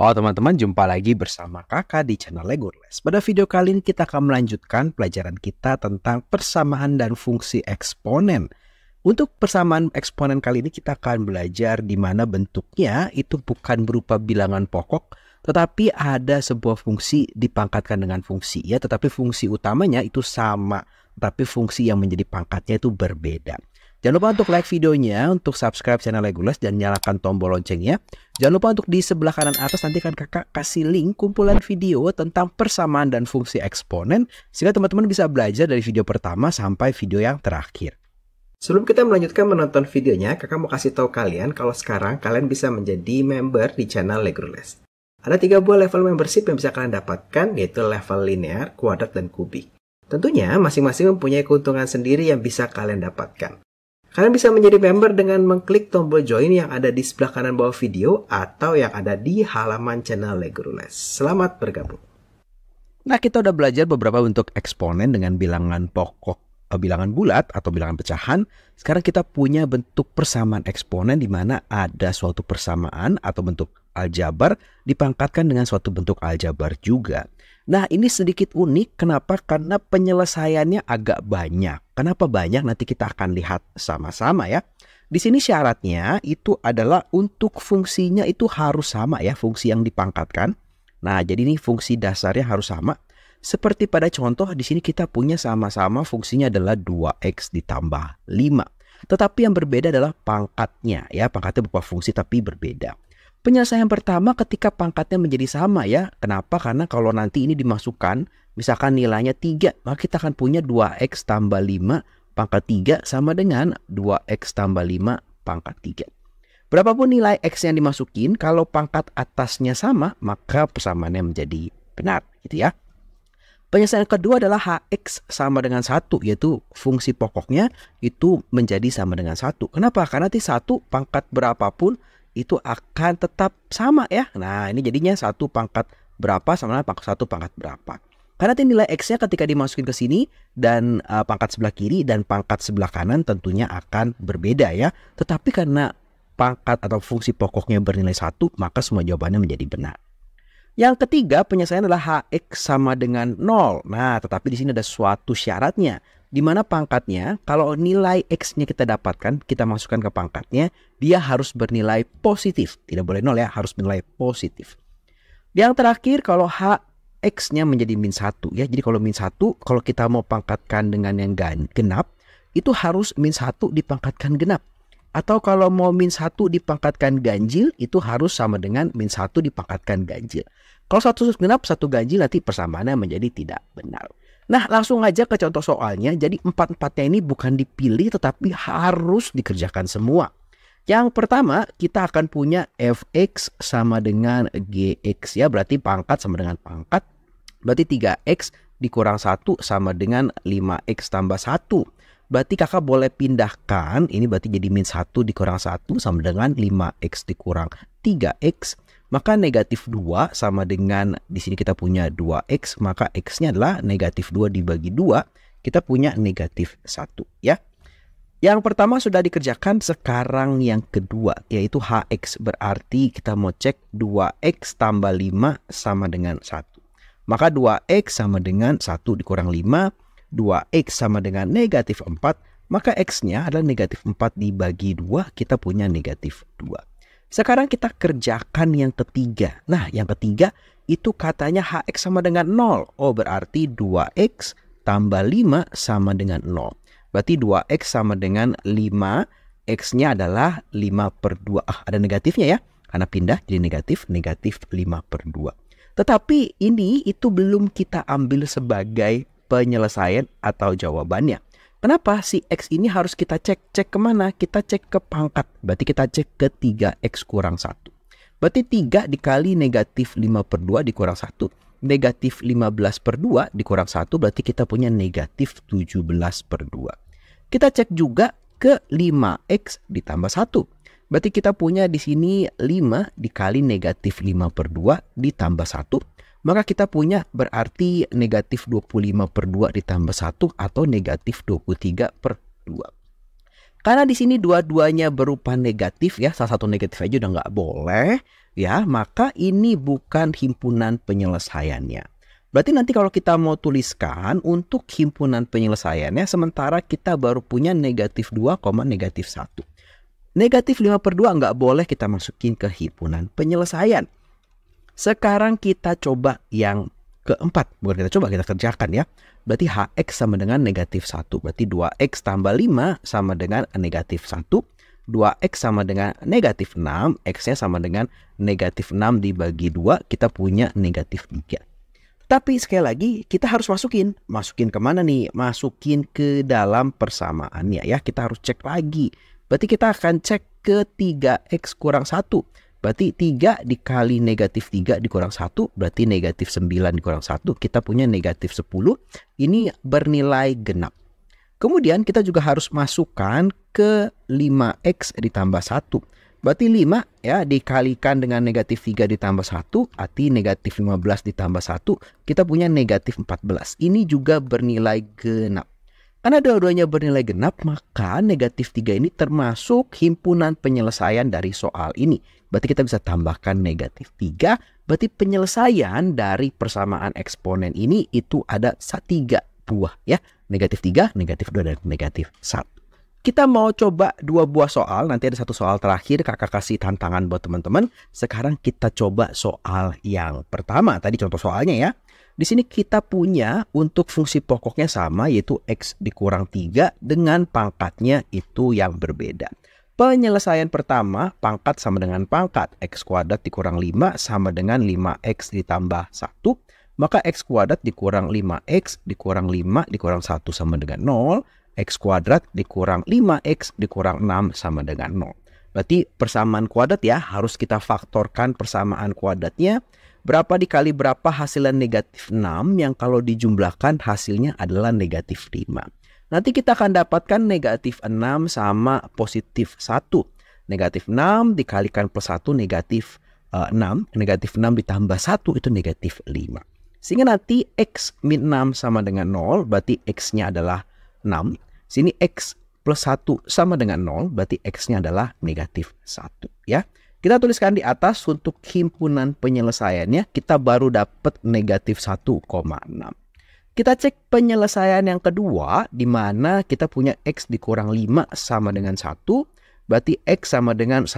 Halo oh, teman-teman, jumpa lagi bersama kakak di channel Legurles. Pada video kali ini kita akan melanjutkan pelajaran kita tentang persamaan dan fungsi eksponen. Untuk persamaan eksponen kali ini kita akan belajar di mana bentuknya itu bukan berupa bilangan pokok, tetapi ada sebuah fungsi dipangkatkan dengan fungsi ya, tetapi fungsi utamanya itu sama, tetapi fungsi yang menjadi pangkatnya itu berbeda. Jangan lupa untuk like videonya, untuk subscribe channel Legolas dan nyalakan tombol loncengnya. Jangan lupa untuk di sebelah kanan atas nanti akan kakak kasih link kumpulan video tentang persamaan dan fungsi eksponen sehingga teman-teman bisa belajar dari video pertama sampai video yang terakhir. Sebelum kita melanjutkan menonton videonya, kakak mau kasih tahu kalian kalau sekarang kalian bisa menjadi member di channel Legolas. Ada tiga buah level membership yang bisa kalian dapatkan, yaitu level linear, kuadrat, dan kubik. Tentunya, masing-masing mempunyai keuntungan sendiri yang bisa kalian dapatkan. Kalian bisa menjadi member dengan mengklik tombol join yang ada di sebelah kanan bawah video atau yang ada di halaman channel Leguru Selamat bergabung. Nah, kita udah belajar beberapa bentuk eksponen dengan bilangan pokok, eh, bilangan bulat atau bilangan pecahan. Sekarang kita punya bentuk persamaan eksponen di mana ada suatu persamaan atau bentuk aljabar dipangkatkan dengan suatu bentuk aljabar juga. Nah ini sedikit unik, kenapa? Karena penyelesaiannya agak banyak. Kenapa banyak? Nanti kita akan lihat sama-sama ya. Di sini syaratnya itu adalah untuk fungsinya itu harus sama ya, fungsi yang dipangkatkan. Nah jadi ini fungsi dasarnya harus sama. Seperti pada contoh di sini kita punya sama-sama fungsinya adalah 2x ditambah 5. Tetapi yang berbeda adalah pangkatnya ya, pangkatnya berupa fungsi tapi berbeda. Penyelesaian pertama ketika pangkatnya menjadi sama ya. Kenapa? Karena kalau nanti ini dimasukkan, misalkan nilainya 3, maka kita akan punya 2x tambah 5 pangkat 3 sama dengan 2x tambah 5 pangkat 3. Berapapun nilai x yang dimasukin, kalau pangkat atasnya sama, maka persamaannya menjadi benar. Gitu ya. Penyelesaian kedua adalah hx sama dengan 1, yaitu fungsi pokoknya itu menjadi sama dengan 1. Kenapa? Karena nanti 1 pangkat berapapun itu akan tetap sama ya. Nah ini jadinya satu pangkat berapa sama dengan pangkat satu pangkat berapa. Karena nanti nilai X-nya ketika dimasukin ke sini dan uh, pangkat sebelah kiri dan pangkat sebelah kanan tentunya akan berbeda ya. Tetapi karena pangkat atau fungsi pokoknya bernilai satu maka semua jawabannya menjadi benar. Yang ketiga penyelesaian adalah HX sama dengan 0. Nah tetapi di sini ada suatu syaratnya di mana pangkatnya kalau nilai X-nya kita dapatkan, kita masukkan ke pangkatnya, dia harus bernilai positif. Tidak boleh nol ya, harus bernilai positif. Yang terakhir kalau H X-nya menjadi min satu ya. Jadi kalau min satu kalau kita mau pangkatkan dengan yang genap itu harus min satu dipangkatkan genap. Atau kalau mau min satu dipangkatkan ganjil itu harus sama dengan min satu dipangkatkan ganjil. Kalau satu genap satu ganjil nanti persamaannya menjadi tidak benar. Nah langsung aja ke contoh soalnya. Jadi empat-empatnya ini bukan dipilih tetapi harus dikerjakan semua. Yang pertama kita akan punya fx sama dengan gx ya. Berarti pangkat sama dengan pangkat. Berarti 3x dikurang 1 sama dengan 5x tambah 1. Berarti kakak boleh pindahkan, ini berarti jadi min 1 dikurang 1 sama dengan 5x dikurang 3x maka negatif 2 sama dengan di sini kita punya 2x, maka x-nya adalah negatif 2 dibagi 2, kita punya negatif 1 ya. Yang pertama sudah dikerjakan, sekarang yang kedua yaitu hx. Berarti kita mau cek 2x tambah 5 sama dengan 1. Maka 2x sama dengan 1 dikurang 5, 2x sama dengan negatif 4. Maka x-nya adalah negatif 4 dibagi 2, kita punya negatif 2. Sekarang kita kerjakan yang ketiga. Nah, yang ketiga itu katanya HX sama dengan 0. Oh, berarti 2X tambah 5 sama dengan 0. Berarti 2X sama dengan 5. X-nya adalah 5 per 2. Ah, ada negatifnya ya. Karena pindah jadi negatif, negatif 5 per 2. Tetapi ini itu belum kita ambil sebagai penyelesaian atau jawabannya. Kenapa si X ini harus kita cek? Cek kemana? Kita cek ke pangkat. Berarti kita cek ke 3X kurang 1. Berarti 3 dikali negatif 5 per 2 dikurang 1. Negatif 15 per 2 dikurang 1 berarti kita punya negatif 17 per 2. Kita cek juga ke 5X ditambah 1. Berarti kita punya di sini 5 dikali negatif 5 per 2 ditambah 1 maka kita punya berarti negatif 25 per 2 ditambah 1 atau negatif 23 per 2. Karena di sini dua-duanya berupa negatif ya, salah satu negatif aja udah nggak boleh ya, maka ini bukan himpunan penyelesaiannya. Berarti nanti kalau kita mau tuliskan untuk himpunan penyelesaiannya, sementara kita baru punya negatif 2, negatif 1. Negatif 5 per 2 nggak boleh kita masukin ke himpunan penyelesaian. Sekarang kita coba yang keempat. Bukan kita coba, kita kerjakan ya. Berarti Hx sama dengan negatif 1. Berarti 2X tambah 5 sama dengan negatif 1. 2X sama dengan negatif 6. X-nya sama dengan negatif 6 dibagi 2. Kita punya negatif 3. Tapi sekali lagi kita harus masukin. Masukin kemana nih? Masukin ke dalam persamaannya ya. Kita harus cek lagi. Berarti kita akan cek ke 3X kurang 1. Berarti 3 dikali negatif 3 dikurang 1 berarti negatif 9 dikurang 1. Kita punya negatif 10. Ini bernilai genap. Kemudian kita juga harus masukkan ke 5x ditambah 1. Berarti 5 ya dikalikan dengan negatif 3 ditambah 1. Arti negatif 15 ditambah 1. Kita punya negatif 14. Ini juga bernilai genap. Karena dua-duanya bernilai genap, maka negatif 3 ini termasuk himpunan penyelesaian dari soal ini berarti kita bisa tambahkan negatif 3. Berarti penyelesaian dari persamaan eksponen ini itu ada 3 buah ya. Negatif 3, negatif 2, dan negatif 1. Kita mau coba dua buah soal. Nanti ada satu soal terakhir kakak kasih tantangan buat teman-teman. Sekarang kita coba soal yang pertama. Tadi contoh soalnya ya. Di sini kita punya untuk fungsi pokoknya sama yaitu X dikurang 3 dengan pangkatnya itu yang berbeda. Penyelesaian pertama, pangkat sama dengan pangkat. X kuadrat dikurang 5 sama dengan 5X ditambah 1. Maka X kuadrat dikurang 5X dikurang 5 dikurang 1 sama dengan 0. X kuadrat dikurang 5X dikurang 6 sama dengan 0. Berarti persamaan kuadrat ya harus kita faktorkan persamaan kuadratnya. Berapa dikali berapa hasilnya negatif 6 yang kalau dijumlahkan hasilnya adalah negatif 5 nanti kita akan dapatkan negatif 6 sama positif 1. Negatif 6 dikalikan plus 1 negatif uh, eh, 6. Negatif 6 ditambah 1 itu negatif 5. Sehingga nanti X min 6 sama dengan 0 berarti X-nya adalah 6. Sini X plus 1 sama dengan 0 berarti X-nya adalah negatif 1 ya. Kita tuliskan di atas untuk himpunan penyelesaiannya kita baru dapat negatif 1,6. Kita cek penyelesaian yang kedua, di mana kita punya X dikurang 5 sama dengan 1. Berarti X sama dengan 1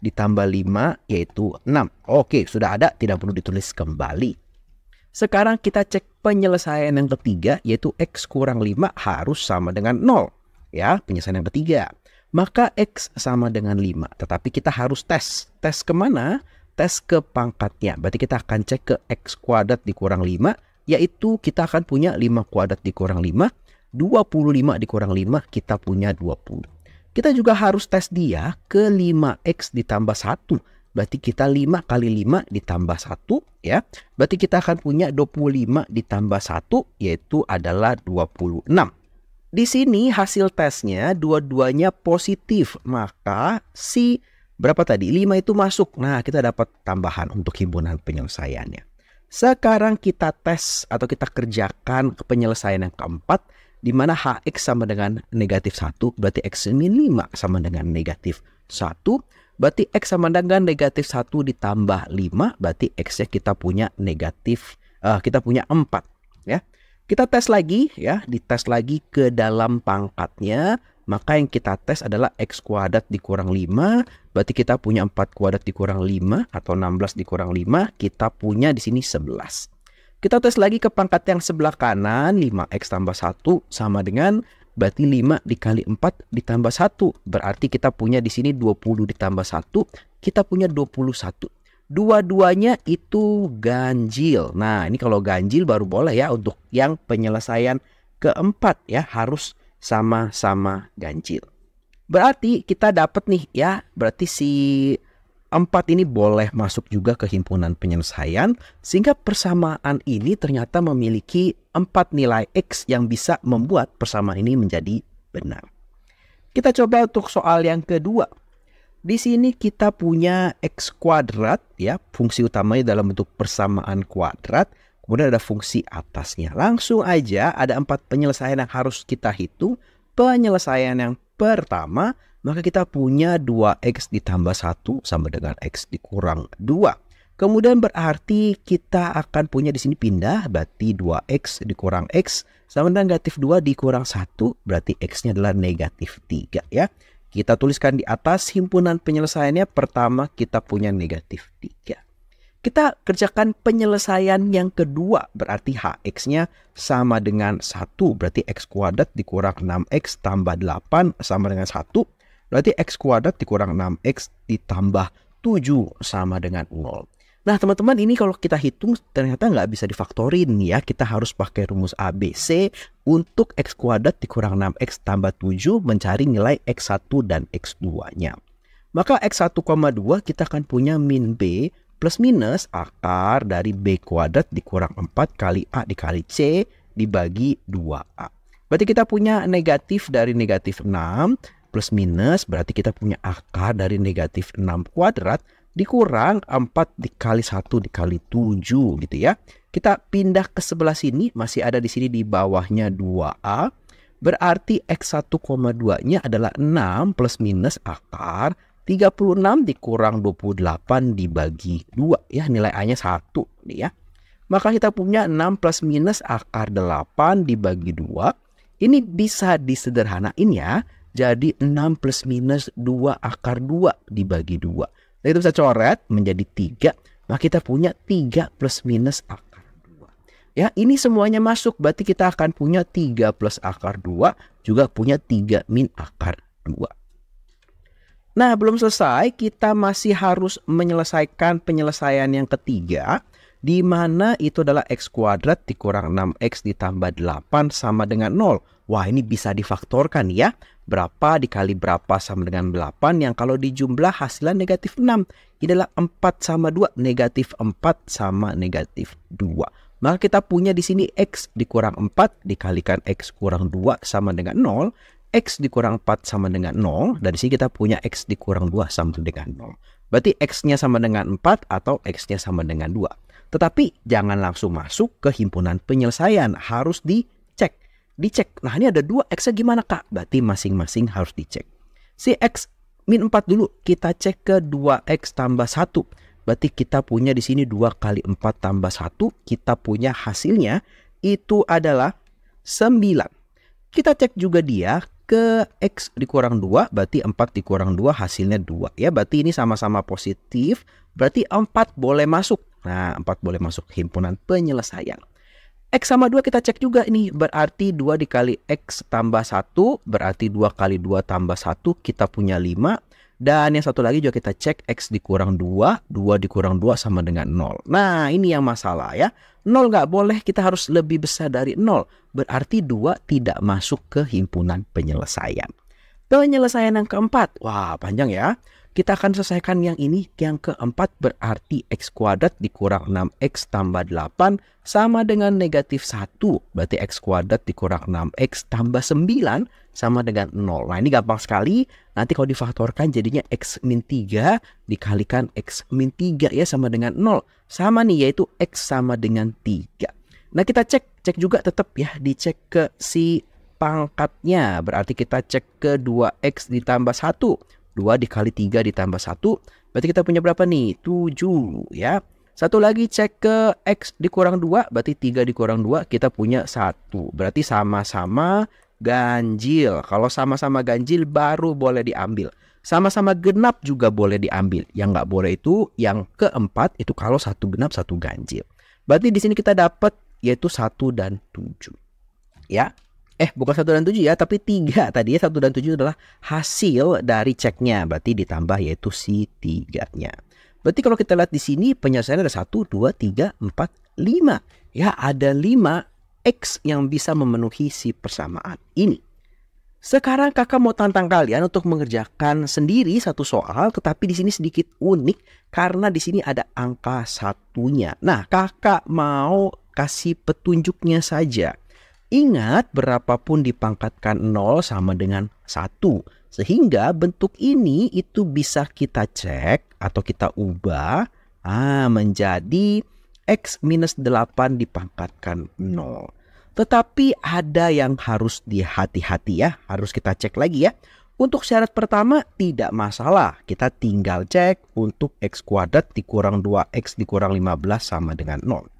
ditambah 5 yaitu 6. Oke, sudah ada, tidak perlu ditulis kembali. Sekarang kita cek penyelesaian yang ketiga, yaitu X kurang 5 harus sama dengan 0. Ya, penyelesaian yang ketiga. Maka X sama dengan 5, tetapi kita harus tes. Tes kemana? Tes ke pangkatnya. Berarti kita akan cek ke X kuadrat dikurang 5 yaitu kita akan punya 5 kuadrat dikurang 5, 25 dikurang 5 kita punya 20. Kita juga harus tes dia ke 5x ditambah 1. Berarti kita 5 kali 5 ditambah 1 ya. Berarti kita akan punya 25 ditambah 1 yaitu adalah 26. Di sini hasil tesnya dua-duanya positif. Maka si berapa tadi? 5 itu masuk. Nah kita dapat tambahan untuk himpunan penyelesaiannya. Sekarang kita tes atau kita kerjakan penyelesaian yang keempat di mana HX sama dengan negatif 1 berarti X min 5 sama dengan negatif 1 berarti X sama dengan negatif 1 ditambah 5 berarti X-nya kita punya negatif uh, kita punya 4 ya. Kita tes lagi ya, dites lagi ke dalam pangkatnya maka yang kita tes adalah X kuadrat dikurang 5, berarti kita punya 4 kuadrat dikurang 5 atau 16 dikurang 5, kita punya di sini 11. Kita tes lagi ke pangkat yang sebelah kanan, 5X tambah 1 sama dengan berarti 5 dikali 4 ditambah 1. Berarti kita punya di sini 20 ditambah 1, kita punya 21. Dua-duanya itu ganjil. Nah ini kalau ganjil baru boleh ya untuk yang penyelesaian keempat ya harus sama-sama ganjil. Berarti kita dapat nih ya, berarti si empat ini boleh masuk juga ke himpunan penyelesaian sehingga persamaan ini ternyata memiliki empat nilai X yang bisa membuat persamaan ini menjadi benar. Kita coba untuk soal yang kedua. Di sini kita punya X kuadrat ya, fungsi utamanya dalam bentuk persamaan kuadrat Kemudian ada fungsi atasnya. Langsung aja ada empat penyelesaian yang harus kita hitung. Penyelesaian yang pertama, maka kita punya 2x ditambah 1 sama dengan x dikurang 2. Kemudian berarti kita akan punya di sini pindah, berarti 2x dikurang x sama dengan negatif 2 dikurang 1, berarti x-nya adalah negatif 3 ya. Kita tuliskan di atas himpunan penyelesaiannya, pertama kita punya negatif 3. Kita kerjakan penyelesaian yang kedua, berarti HX-nya sama dengan 1, berarti X kuadrat dikurang 6X tambah 8 sama dengan 1. Berarti X kuadrat dikurang 6X ditambah 7 sama dengan 0. Nah teman-teman ini kalau kita hitung ternyata nggak bisa difaktorin ya. Kita harus pakai rumus ABC untuk X kuadrat dikurang 6X tambah 7 mencari nilai X1 dan X2 nya. Maka X1,2 kita akan punya min B plus minus akar dari B kuadrat dikurang 4 kali A dikali C dibagi 2A. Berarti kita punya negatif dari negatif 6 plus minus berarti kita punya akar dari negatif 6 kuadrat dikurang 4 dikali 1 dikali 7 gitu ya. Kita pindah ke sebelah sini masih ada di sini di bawahnya 2A. Berarti X1,2-nya adalah 6 plus minus akar 36 dikurang 28 dibagi 2 ya nilai A-nya 1 nih ya. Maka kita punya 6 plus minus akar 8 dibagi 2. Ini bisa disederhanain ya. Jadi 6 plus minus 2 akar 2 dibagi 2. Dan nah, itu bisa coret menjadi 3. Maka kita punya 3 plus minus akar 2. Ya ini semuanya masuk. Berarti kita akan punya 3 plus akar 2. Juga punya 3 min akar 2. Nah, belum selesai, kita masih harus menyelesaikan penyelesaian yang ketiga, di mana itu adalah x kuadrat dikurang 6x ditambah 8 sama dengan 0. Wah, ini bisa difaktorkan ya. Berapa dikali berapa sama dengan 8 yang kalau dijumlah hasilnya negatif 6. Ini adalah 4 sama 2, negatif 4 sama negatif 2. Maka kita punya di sini x dikurang 4 dikalikan x kurang 2 sama dengan 0. X dikurang 4 sama dengan 0. Dari sini kita punya X dikurang 2 sama dengan 0. Berarti X-nya sama dengan 4 atau X-nya sama dengan 2. Tetapi jangan langsung masuk ke himpunan penyelesaian. Harus dicek. Dicek. Nah ini ada 2 X-nya gimana kak? Berarti masing-masing harus dicek. Si X min 4 dulu. Kita cek ke 2X tambah 1. Berarti kita punya di sini 2 kali 4 tambah 1. Kita punya hasilnya itu adalah 9. Kita cek juga dia ke X dikurang 2 berarti 4 dikurang 2 hasilnya 2 ya berarti ini sama-sama positif berarti 4 boleh masuk nah 4 boleh masuk himpunan penyelesaian X sama 2 kita cek juga ini berarti 2 dikali X tambah 1 berarti 2 kali 2 tambah 1 kita punya 5 dan yang satu lagi juga kita cek X dikurang 2, 2 dikurang 2 sama dengan 0. Nah ini yang masalah ya. 0 nggak boleh, kita harus lebih besar dari 0. Berarti 2 tidak masuk ke himpunan penyelesaian. Penyelesaian yang keempat, wah panjang ya. Kita akan selesaikan yang ini. Yang keempat berarti X kuadrat dikurang 6X tambah 8 sama dengan negatif 1. Berarti X kuadrat dikurang 6X tambah 9 sama dengan 0. Nah ini gampang sekali. Nanti kalau difaktorkan jadinya X min 3 dikalikan X min 3 ya sama dengan 0. Sama nih yaitu X sama dengan 3. Nah kita cek, cek juga tetap ya dicek ke si pangkatnya. Berarti kita cek ke 2X ditambah 1 2 dikali 3 ditambah 1. Berarti kita punya berapa nih? 7 ya. Satu lagi cek ke X dikurang 2. Berarti 3 dikurang 2 kita punya 1. Berarti sama-sama ganjil. Kalau sama-sama ganjil baru boleh diambil. Sama-sama genap juga boleh diambil. Yang nggak boleh itu yang keempat itu kalau satu genap satu ganjil. Berarti di sini kita dapat yaitu 1 dan 7. Ya, eh bukan satu dan tujuh ya tapi tiga tadi ya satu dan tujuh adalah hasil dari ceknya berarti ditambah yaitu si tiganya berarti kalau kita lihat di sini penyelesaian ada satu dua tiga empat lima ya ada lima x yang bisa memenuhi si persamaan ini sekarang kakak mau tantang kalian untuk mengerjakan sendiri satu soal, tetapi di sini sedikit unik karena di sini ada angka satunya. Nah, kakak mau kasih petunjuknya saja. Ingat berapapun dipangkatkan 0 sama dengan 1. Sehingga bentuk ini itu bisa kita cek atau kita ubah ah, menjadi X minus 8 dipangkatkan 0. Tetapi ada yang harus dihati-hati ya, harus kita cek lagi ya. Untuk syarat pertama tidak masalah, kita tinggal cek untuk x kuadrat dikurang 2x dikurang 15 sama dengan 0.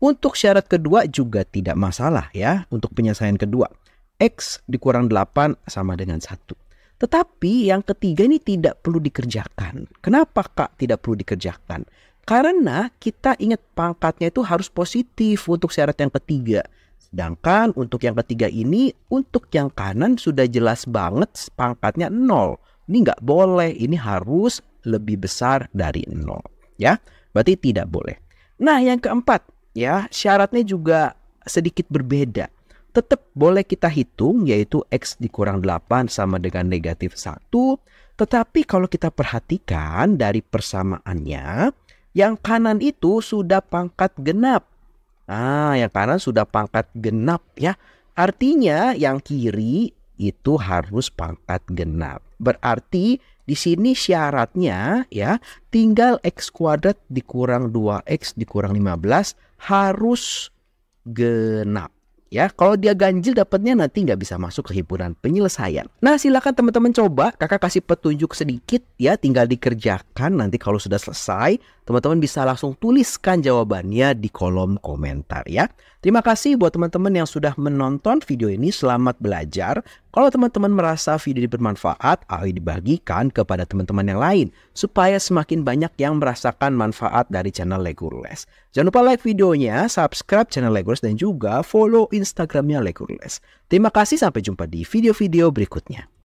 Untuk syarat kedua juga tidak masalah ya untuk penyelesaian kedua. X dikurang 8 sama dengan 1. Tetapi yang ketiga ini tidak perlu dikerjakan. Kenapa kak tidak perlu dikerjakan? Karena kita ingat pangkatnya itu harus positif untuk syarat yang ketiga. Sedangkan untuk yang ketiga ini, untuk yang kanan sudah jelas banget pangkatnya 0. Ini nggak boleh, ini harus lebih besar dari 0. Ya, berarti tidak boleh. Nah yang keempat, ya syaratnya juga sedikit berbeda. Tetap boleh kita hitung yaitu X dikurang 8 sama dengan negatif 1. Tetapi kalau kita perhatikan dari persamaannya, yang kanan itu sudah pangkat genap. Nah yang kanan sudah pangkat genap ya. Artinya yang kiri itu harus pangkat genap. Berarti di sini syaratnya ya tinggal x kuadrat dikurang 2x dikurang 15 harus genap ya. Kalau dia ganjil dapatnya nanti nggak bisa masuk ke himpunan penyelesaian. Nah silakan teman-teman coba kakak kasih petunjuk sedikit ya tinggal dikerjakan nanti kalau sudah selesai teman-teman bisa langsung tuliskan jawabannya di kolom komentar ya. Terima kasih buat teman-teman yang sudah menonton video ini selamat belajar. Kalau teman-teman merasa video ini bermanfaat, ayo dibagikan kepada teman-teman yang lain supaya semakin banyak yang merasakan manfaat dari channel Legurles. Jangan lupa like videonya, subscribe channel Legurles dan juga follow Instagramnya Legurles. Terima kasih sampai jumpa di video-video berikutnya.